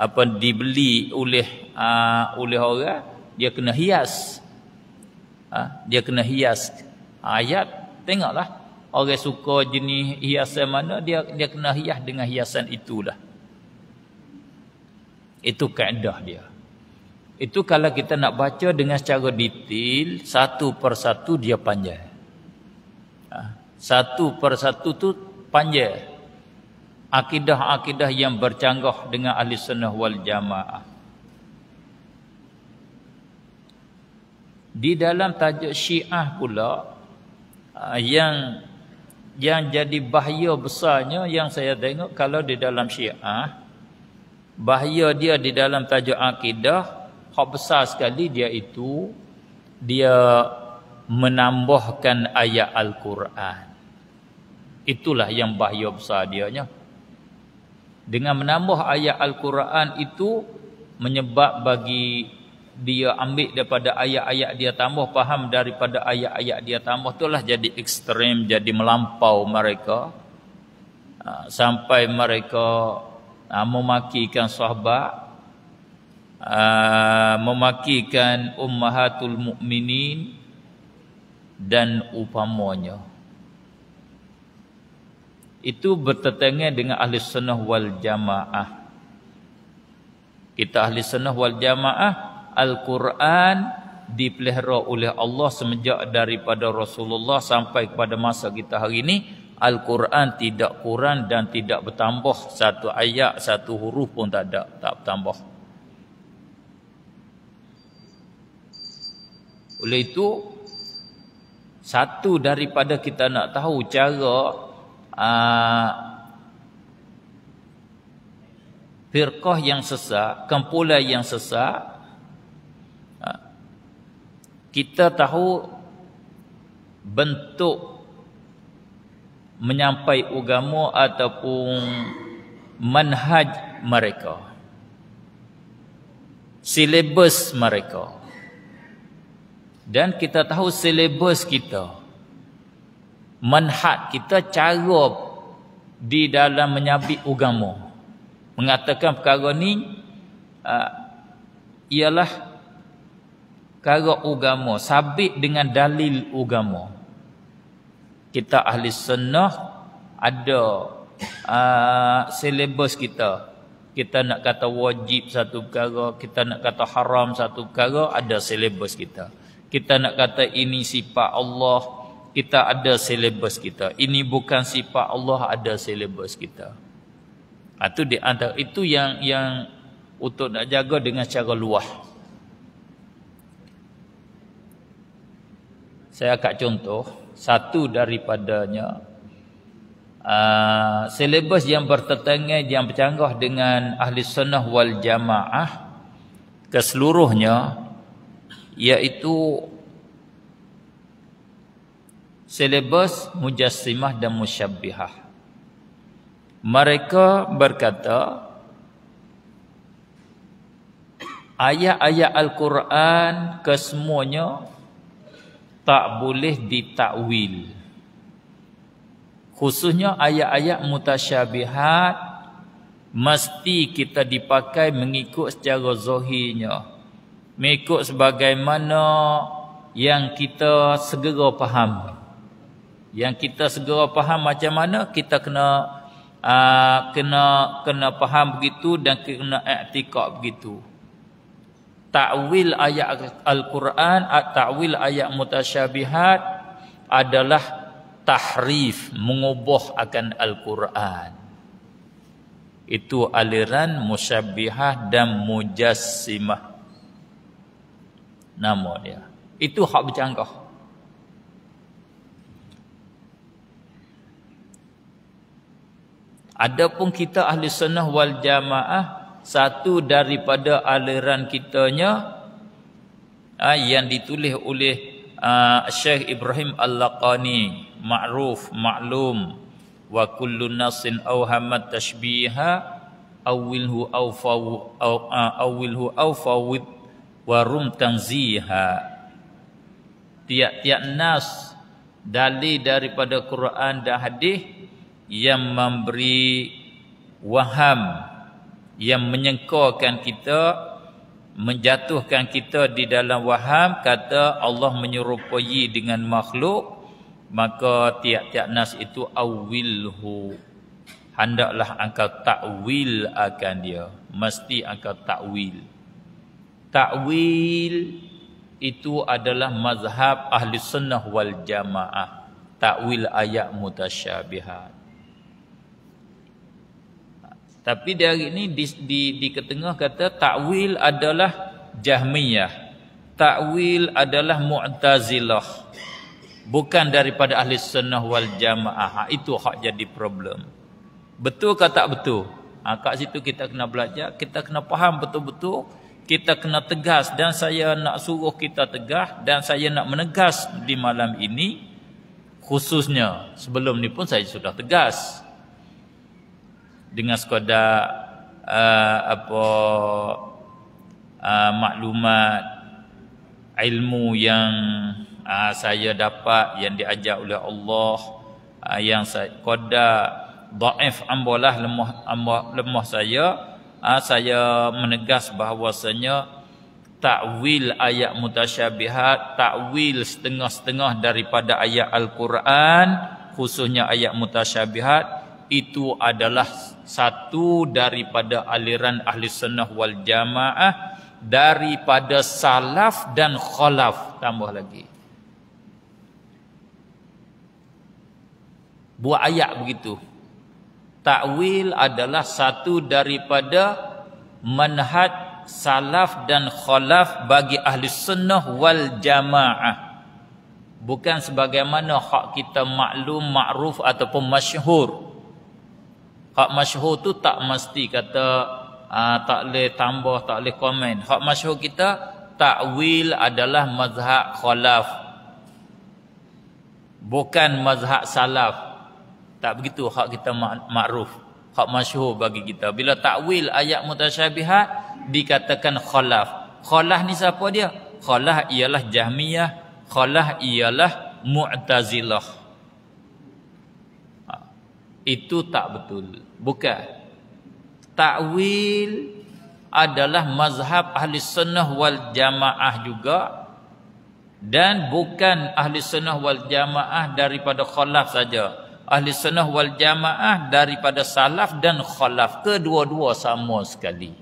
apa dibeli oleh uh, oleh orang, dia kena hias ha? dia kena hias ayat tengoklah orang suka jenis hiasan mana dia dia kena hias dengan hiasan itulah itu kaedah dia itu kalau kita nak baca dengan secara detail satu per satu dia panjang ha? satu per satu tu panjang akidah-akidah yang bercanggah dengan ahli sunnah wal jamaah di dalam tajuk syiah pula ah, yang yang jadi bahaya besarnya yang saya tengok kalau di dalam syiah bahaya dia di dalam tajuk akidah hak besar sekali dia itu dia menambahkan ayat al-Quran itulah yang bahaya besar dianya dengan menambah ayat al-Quran itu menyebab bagi dia ambil daripada ayat-ayat dia tambah faham daripada ayat-ayat dia tambah itulah jadi ekstrem jadi melampau mereka ha, sampai mereka ha, memakikan sahabat ha, memakikan ummahatul mukminin dan upamanya itu bertetengah dengan ahli sunnah wal jamaah kita ahli sunnah wal jamaah Al-Quran dipelihara oleh Allah semenjak daripada Rasulullah sampai kepada masa kita hari ini Al-Quran tidak kurang dan tidak bertambah satu ayat satu huruf pun tak ada tak bertambah oleh itu satu daripada kita nak tahu cara uh, firqah yang sesat kumpulan yang sesat kita tahu bentuk menyampai agama ataupun manhaj mereka silibus mereka dan kita tahu silibus kita manhaj kita cara di dalam menyabit agama mengatakan perkara ni uh, ialah perkara agama sabit dengan dalil agama kita ahli sunnah ada uh, ah, syllabus kita kita nak kata wajib satu perkara kita nak kata haram satu perkara ada syllabus kita kita nak kata ini sifat Allah kita ada syllabus kita ini bukan sifat Allah ada syllabus kita atau ah, di antara itu yang yang untuk nak jaga dengan cara luah. Saya akan contoh satu daripadanya uh, Selebas yang bertetangga, yang bercanggah dengan ahli sunnah wal jamaah keseluruhnya iaitu selebas mujassimah dan musyabbihah mereka berkata ayat-ayat al-Quran kesemuanya tak boleh ditakwil khususnya ayat-ayat mutasyabihat mesti kita dipakai mengikut secara zahirnya mengikut sebagaimana yang kita segera faham yang kita segera faham macam mana kita kena aa, ah, kena kena faham begitu dan kena i'tikad begitu ta'wil ayat Al-Quran atau ta'wil ayat mutasyabihat adalah tahrif mengubah akan Al-Quran. Itu aliran musyabihah dan mujassimah. Nama dia. Itu hak bercanggah. Adapun kita ahli sunnah wal jamaah satu daripada aliran kitanya uh, yang ditulis oleh uh, Syekh Ibrahim Al-Laqani ma'ruf maklum wa kullu nasin aw hamat tashbiha awilhu aw fawu ha, aw awilhu aw fawid wa rum tanziha tiap-tiap nas dali daripada Quran dan hadis yang memberi waham yang menyengkorkan kita menjatuhkan kita di dalam waham kata Allah menyerupai dengan makhluk maka tiap-tiap nas itu awilhu hendaklah engkau takwil akan dia mesti engkau takwil takwil itu adalah mazhab ahli sunnah wal jamaah takwil ayat mutasyabihat tapi dari ini di, di, di ketengah kata takwil adalah jahmiyah. Takwil adalah mu'tazilah. Bukan daripada ahli sunnah wal jamaah. Ha, itu hak jadi problem. Betul ke tak betul? Ha, kat situ kita kena belajar. Kita kena faham betul-betul. Kita kena tegas. Dan saya nak suruh kita tegas. Dan saya nak menegas di malam ini. Khususnya. Sebelum ni pun saya sudah Tegas dengan sekadar uh, apa uh, maklumat ilmu yang uh, saya dapat yang diajar oleh Allah uh, yang sekadar daif ambolah lemah ambalah lemah saya uh, saya menegas bahawasanya takwil ayat mutasyabihat takwil setengah-setengah daripada ayat al-Quran khususnya ayat mutasyabihat itu adalah satu daripada aliran ahli sunnah wal jamaah daripada salaf dan khalaf tambah lagi buat ayat begitu takwil adalah satu daripada manhaj salaf dan khalaf bagi ahli sunnah wal jamaah bukan sebagaimana hak kita maklum makruf ataupun masyhur Hak masyhur tu tak mesti kata aa, ah, tak boleh tambah, tak boleh komen. Hak masyhur kita takwil adalah mazhab khalaf. Bukan mazhab salaf. Tak begitu hak kita makruf. Hak masyhur bagi kita. Bila takwil ayat mutasyabihat dikatakan khalaf. Khalaf ni siapa dia? Khalaf ialah Jahmiyah, khalaf ialah Mu'tazilah. Itu tak betul. Bukan. Ta'wil adalah mazhab ahli sunnah wal jamaah juga. Dan bukan ahli sunnah wal jamaah daripada khalaf saja. Ahli sunnah wal jamaah daripada salaf dan khalaf. Kedua-dua sama sekali.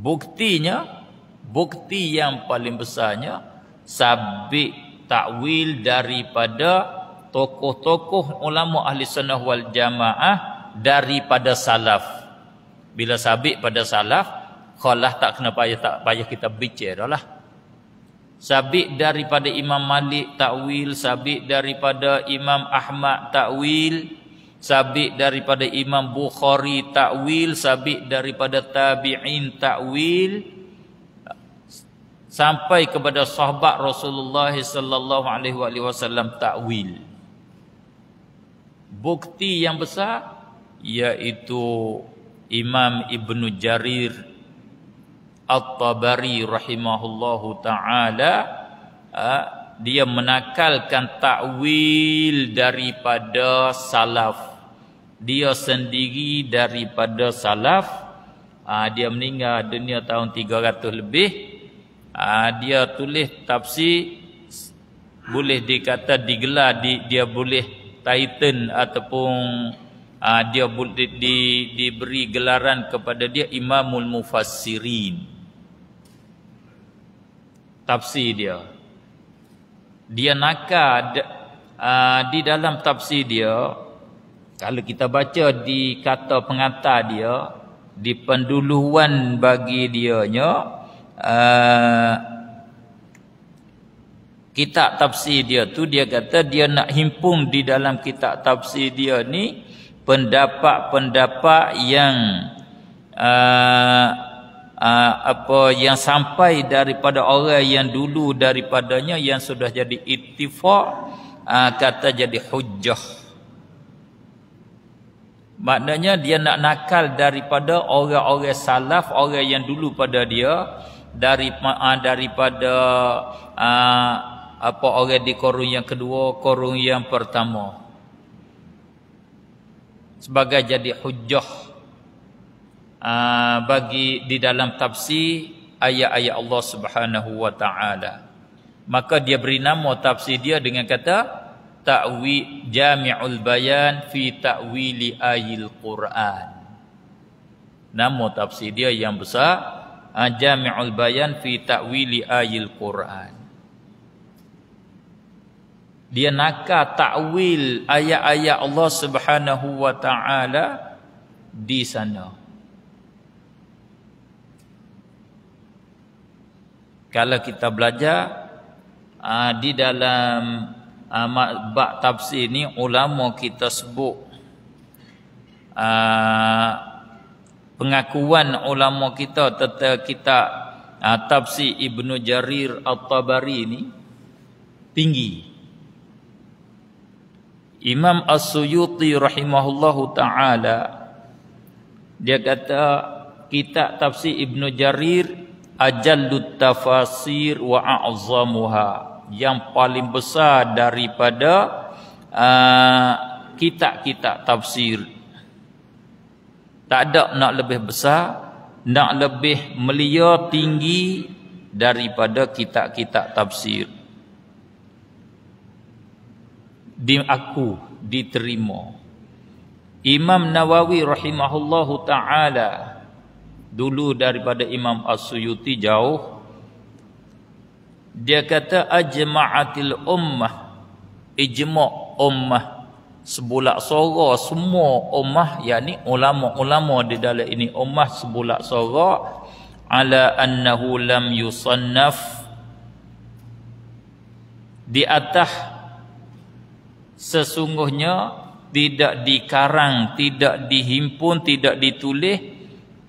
Buktinya, bukti yang paling besarnya, sabit takwil daripada tokoh-tokoh ulama ahli sunnah wal jamaah daripada salaf. Bila sabit pada salaf, kalah tak kena payah tak payah kita bicara lah. Sabit daripada Imam Malik takwil, sabit daripada Imam Ahmad takwil, sabit daripada Imam Bukhari takwil, sabit daripada tabi'in takwil sampai kepada sahabat Rasulullah sallallahu alaihi wasallam takwil. Bukti yang besar yaitu Imam Ibn Jarir At-Tabari rahimahullahu taala ha, dia menakalkan takwil daripada salaf. Dia sendiri daripada salaf. Ha, dia meninggal dunia tahun 300 lebih Aa, ah, dia tulis tafsir boleh dikata digelar di, dia boleh titan ataupun aa, ah, dia di, di, diberi gelaran kepada dia imamul mufassirin tafsir dia dia nakal aa, ah, di dalam tafsir dia kalau kita baca di kata pengantar dia di penduluan bagi dianya nya uh, kitab tafsir dia tu dia kata dia nak himpun di dalam kitab tafsir dia ni pendapat-pendapat yang uh, uh, apa yang sampai daripada orang yang dulu daripadanya yang sudah jadi ittifaq uh, kata jadi hujjah maknanya dia nak nakal daripada orang-orang salaf orang yang dulu pada dia dari ah, daripada ah, apa orang di korung yang kedua, korung yang pertama. Sebagai jadi hujah ah, bagi di dalam tafsir ayat-ayat Allah Subhanahu wa taala. Maka dia beri nama tafsir dia dengan kata ta'wi jami'ul bayan fi takwili ayil Quran. Nama tafsir dia yang besar Ah, Jami'ul Bayan fi Ta'wili Ayil Quran. Dia nakal ta'wil ayat-ayat Allah Subhanahu wa taala di sana. Kalau kita belajar ah, di dalam ah, bab tafsir ni ulama kita sebut pengakuan ulama kita tata kita uh, ah, tafsir Ibnu Jarir At-Tabari ini tinggi. Imam As-Suyuti rahimahullahu taala dia kata kitab tafsir Ibnu Jarir ajallut tafasir wa a'zamuha yang paling besar daripada uh, kitab-kitab tafsir tak ada nak lebih besar, nak lebih melia tinggi daripada kitab-kitab tafsir. Di aku diterima. Imam Nawawi rahimahullahu taala dulu daripada Imam As-Suyuti jauh dia kata ajma'atil ummah ijma' ummah sebulak sora semua ummah yakni ulama-ulama di dalam ini ummah sebulak sora ala annahu lam yusannaf di atas sesungguhnya tidak dikarang tidak dihimpun tidak ditulis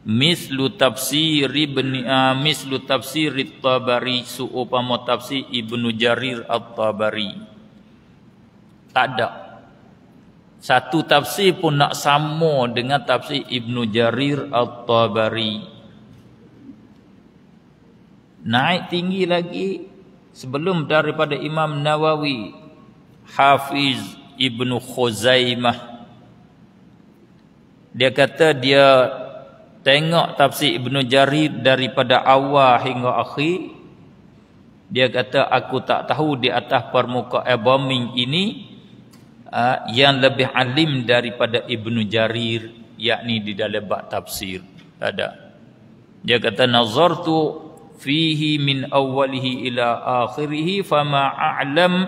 mislu tafsir ibn uh, ah, mislu tafsir at-tabari suupama tafsir ibnu jarir at-tabari tak ada satu tafsir pun nak sama dengan tafsir Ibn Jarir al tabari Naik tinggi lagi sebelum daripada Imam Nawawi Hafiz Ibn Khuzaimah. Dia kata dia tengok tafsir Ibn Jarir daripada awal hingga akhir. Dia kata aku tak tahu di atas permukaan bumi ini Ah, yang lebih alim daripada Ibnu Jarir yakni di dalam bab tafsir ada dia kata nazartu fihi min awwalihi ila akhirihi fama a'lam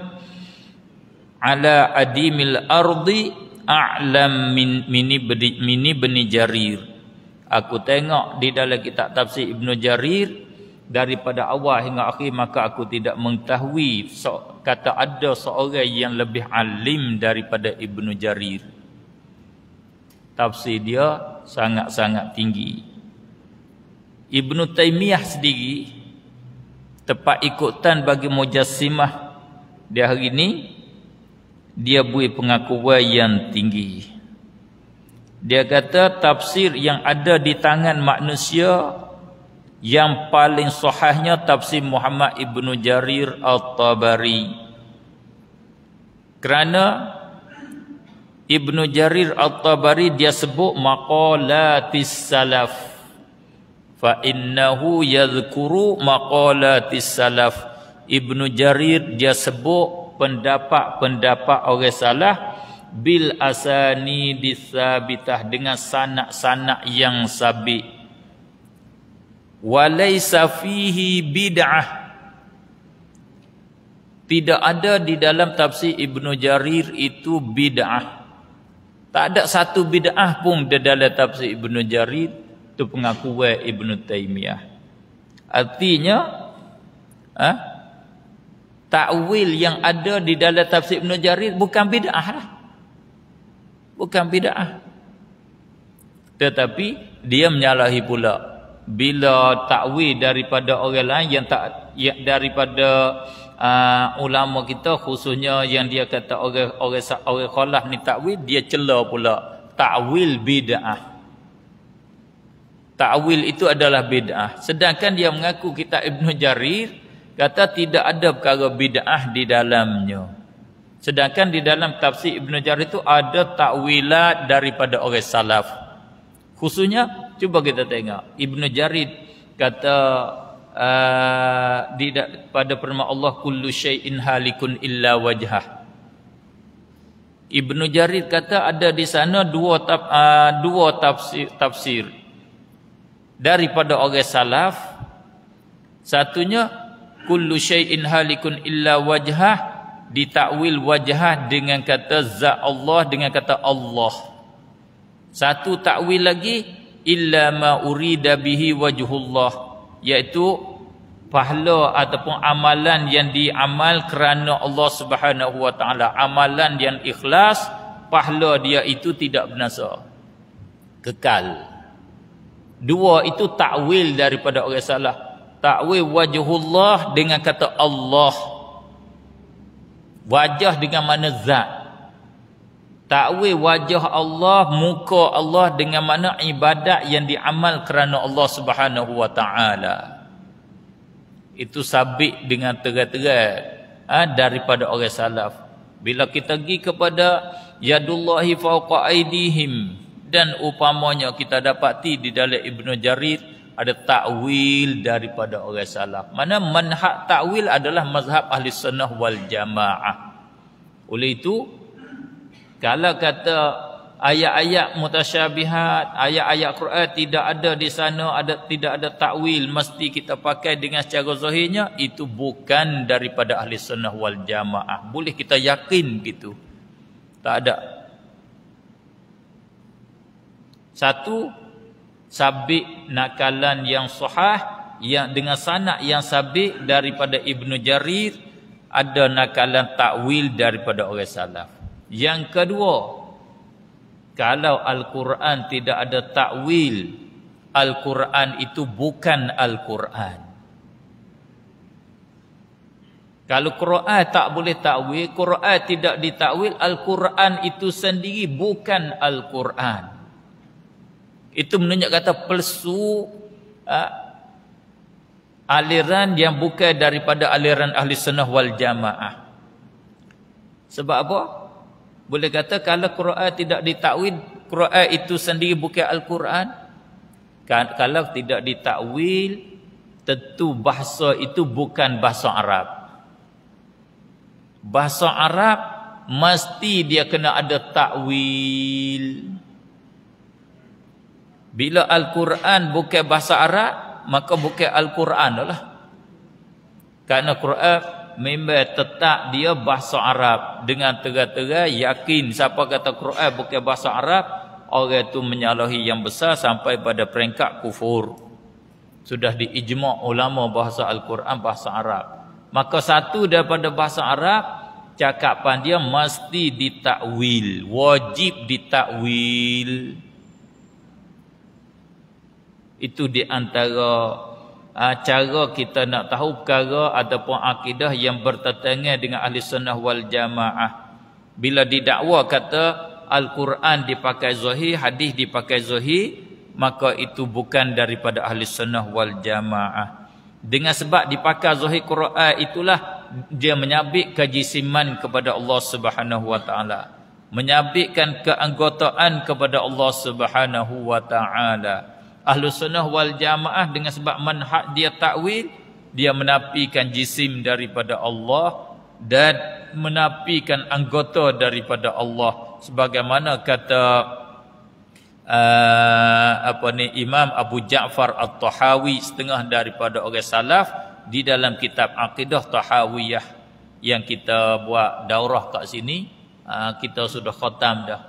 ala adimil ardi a'lam min mini bini, bini jarir aku tengok di dalam kitab tafsir ibnu jarir daripada awal hingga akhir maka aku tidak mengetahui so, kata ada seorang yang lebih alim daripada Ibnu Jarir. Tafsir dia sangat-sangat tinggi. Ibnu Taimiyah sendiri tepat ikutan bagi mujassimah di hari ini dia buih pengakuan yang tinggi. Dia kata tafsir yang ada di tangan manusia yang paling sahihnya tafsir Muhammad ibnu Jarir Al-Tabari kerana ibnu Jarir Al-Tabari dia sebut maqalatis salaf fa innahu yadhkuru maqalatis salaf Ibnu Jarir dia sebut pendapat-pendapat orang salah bil asani disabitah dengan sanak-sanak yang sabit walaysa fihi bid'ah tidak ada di dalam tafsir Ibnu Jarir itu bid'ah tak ada satu bid'ah pun di dalam tafsir Ibnu Jarir itu pengakuan Ibnu Taimiyah artinya ah ha? takwil yang ada di dalam tafsir Ibnu Jarir bukan bid'ah lah bukan bid'ah tetapi dia menyalahi pula bila takwil daripada orang lain yang tak yang daripada uh, ulama kita khususnya yang dia kata orang-orang orang khalaf ni takwil dia cela pula takwil bidah takwil itu adalah bidah sedangkan dia mengaku kita Ibnu Jarir kata tidak ada perkara bidah di dalamnya sedangkan di dalam tafsir Ibnu Jarir itu ada takwilat daripada orang salaf khususnya Cuba kita tengok. Ibnu Jarid kata ah, di pada firman Allah kullu syai'in halikun illa wajhah. Ibnu Jarid kata ada di sana dua taf, aa, ah, dua tafsir, tafsir daripada orang salaf satunya kullu syai'in halikun illa wajhah ditakwil wajhah dengan kata za Allah dengan kata Allah satu takwil lagi illa ma urida bihi wajhullah iaitu pahala ataupun amalan yang diamal kerana Allah Subhanahu wa taala amalan yang ikhlas pahala dia itu tidak binasa kekal dua itu takwil daripada orang salah takwil wajhullah dengan kata Allah wajah dengan mana zat Takwil wajah Allah, muka Allah dengan mana ibadat yang diamal kerana Allah Subhanahu Wa Taala. Itu sabit dengan terat-terat ha, daripada orang salaf. Bila kita pergi kepada yadullahi fauqa aidihim dan upamanya kita dapati di dalam Ibnu Jarir ada takwil daripada orang salaf. Mana manhaj takwil adalah mazhab ahli sunnah wal jamaah. Oleh itu kalau kata ayat-ayat mutasyabihat, ayat-ayat Quran tidak ada di sana, ada tidak ada takwil, mesti kita pakai dengan secara zahirnya, itu bukan daripada ahli sunnah wal jamaah. Boleh kita yakin gitu. Tak ada. Satu, sabik nakalan yang sahah yang dengan sanak yang sabik daripada Ibnu Jarir ada nakalan takwil daripada orang salaf. Yang kedua, kalau Al-Quran tidak ada takwil, Al-Quran itu bukan Al-Quran. Kalau Quran tak boleh takwil, Quran tidak ditakwil, Al-Quran itu sendiri bukan Al-Quran. Itu menunjuk kata palsu uh, aliran yang bukan daripada aliran ahli sunnah wal jamaah. Sebab apa? Boleh kata kalau Quran tidak ditakwil, Quran itu sendiri bukan Al-Quran. Kan, kalau tidak ditakwil, tentu bahasa itu bukan bahasa Arab. Bahasa Arab mesti dia kena ada takwil. Bila Al-Quran bukan bahasa Arab, maka bukan Al-Quran lah. Karena Quran Mimba tetap dia bahasa Arab dengan terang-terang yakin siapa kata Quran bukan bahasa Arab orang itu menyalahi yang besar sampai pada peringkat kufur sudah diijma' ulama bahasa Al-Quran bahasa Arab maka satu daripada bahasa Arab cakapan dia mesti ditakwil wajib ditakwil itu diantara. Ah, cara kita nak tahu perkara ataupun akidah yang bertentangan dengan ahli sunnah wal jamaah bila didakwa kata al-Quran dipakai zahir hadis dipakai zahir maka itu bukan daripada ahli sunnah wal jamaah dengan sebab dipakai zahir Quran itulah dia menyabit kejisiman kepada Allah Subhanahu wa taala menyabitkan keanggotaan kepada Allah Subhanahu wa taala Ahlus sunnah wal jamaah dengan sebab manhaj dia takwil dia menafikan jisim daripada Allah dan menafikan anggota daripada Allah sebagaimana kata uh, apa ni Imam Abu Ja'far At-Tahawi setengah daripada orang salaf di dalam kitab Aqidah Tahawiyah yang kita buat daurah kat sini uh, kita sudah khatam dah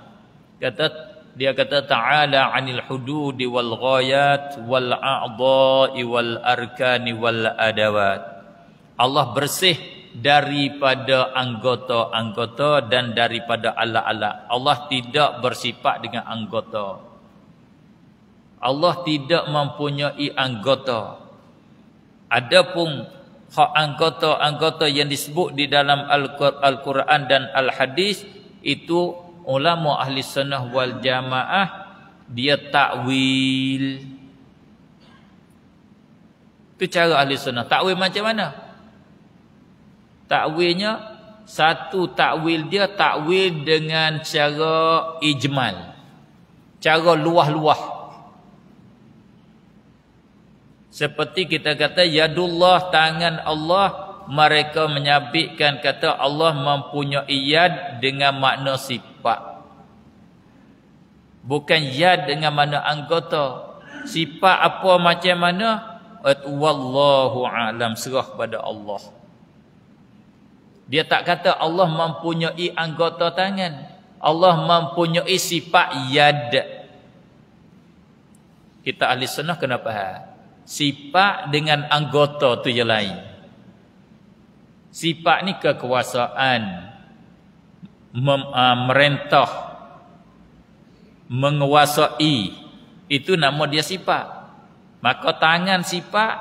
kata dia kata ta'ala 'anil hududi wal ghayat wal a'dha'i wal arkani wal adawat Allah bersih daripada anggota-anggota dan daripada ala-ala. Allah tidak bersifat dengan anggota Allah tidak mempunyai anggota adapun hak anggota-anggota yang disebut di dalam al-Quran dan al-hadis itu ulama ahli sunnah wal jamaah dia takwil itu cara ahli sunnah takwil macam mana takwilnya satu takwil dia takwil dengan cara ijmal cara luah-luah seperti kita kata yadullah tangan Allah mereka menyabitkan kata Allah mempunyai yad dengan makna sifat. Bukan yad dengan makna anggota. Sifat apa macam mana? Wallahu alam serah pada Allah. Dia tak kata Allah mempunyai anggota tangan. Allah mempunyai sifat yad. Kita ahli sunnah kenapa? Sifat dengan anggota tu yang lain. Sifat ni kekuasaan mem, uh, Merentah Menguasai Itu nama dia sifat Maka tangan sifat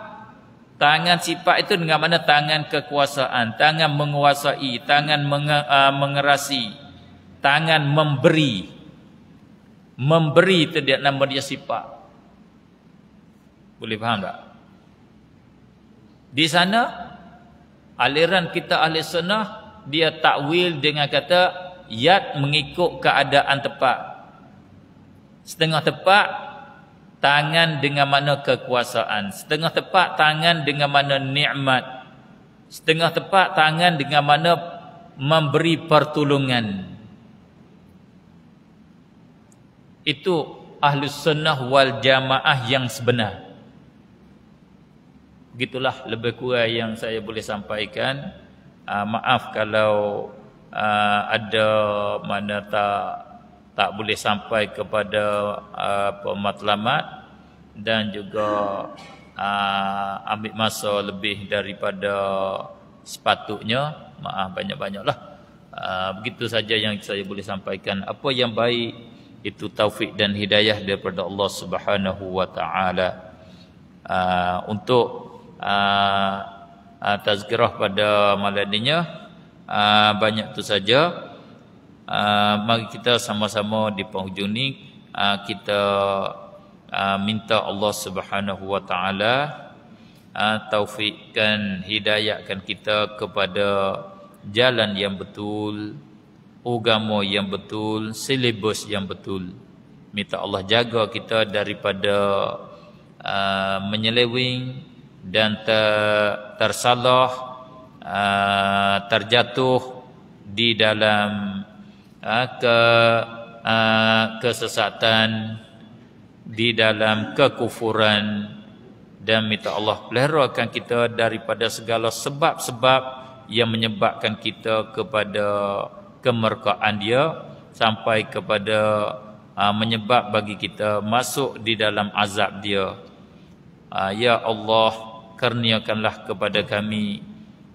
Tangan sifat itu dengan mana tangan kekuasaan Tangan menguasai Tangan menge, uh, mengerasi Tangan memberi Memberi itu dia, nama dia sifat Boleh faham tak? Di sana aliran kita ahli sunnah dia takwil dengan kata yat mengikut keadaan tepat setengah tepat tangan dengan mana kekuasaan setengah tepat tangan dengan mana nikmat setengah tepat tangan dengan mana memberi pertolongan itu ahli sunnah wal jamaah yang sebenar gitulah lebih kurang yang saya boleh sampaikan uh, maaf kalau uh, ada mana tak tak boleh sampai kepada apa ah, matlamat dan juga uh, ambil masa lebih daripada sepatutnya maaf banyak-banyaklah begitu saja yang saya boleh sampaikan apa yang baik itu taufik dan hidayah daripada Allah Subhanahu wa taala uh, untuk uh, uh, tazkirah pada maladinya uh, banyak tu saja uh, mari kita sama-sama di penghujung ni kita uh, minta Allah Subhanahu wa taala uh, taufikkan hidayahkan kita kepada jalan yang betul agama yang betul silibus yang betul minta Allah jaga kita daripada uh, menyeleweng dan tersalah uh, terjatuh di dalam uh, ke uh, kesesatan di dalam kekufuran dan minta Allah pelerakan kita daripada segala sebab-sebab yang menyebabkan kita kepada kemerkaan dia sampai kepada aa, menyebab bagi kita masuk di dalam azab dia aa, ya Allah karniakanlah kepada kami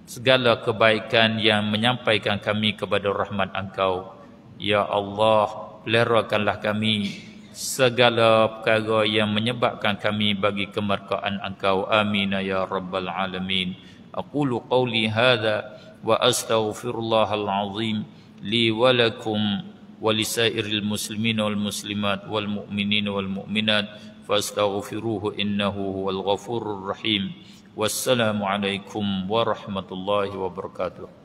segala kebaikan yang menyampaikan kami kepada rahmat engkau ya Allah pelerakanlah kami segala perkara yang menyebabkan kami bagi kemerkaan engkau amin ya rabbal alamin aqulu qawli hadha wa astaghfirullahal azim li wa lakum wa lisairil muslimin wal muslimat wal mu'minin wal mu'minat فاستغفروه إنه هو الغفور الرحيم والسلام عليكم ورحمة الله وبركاته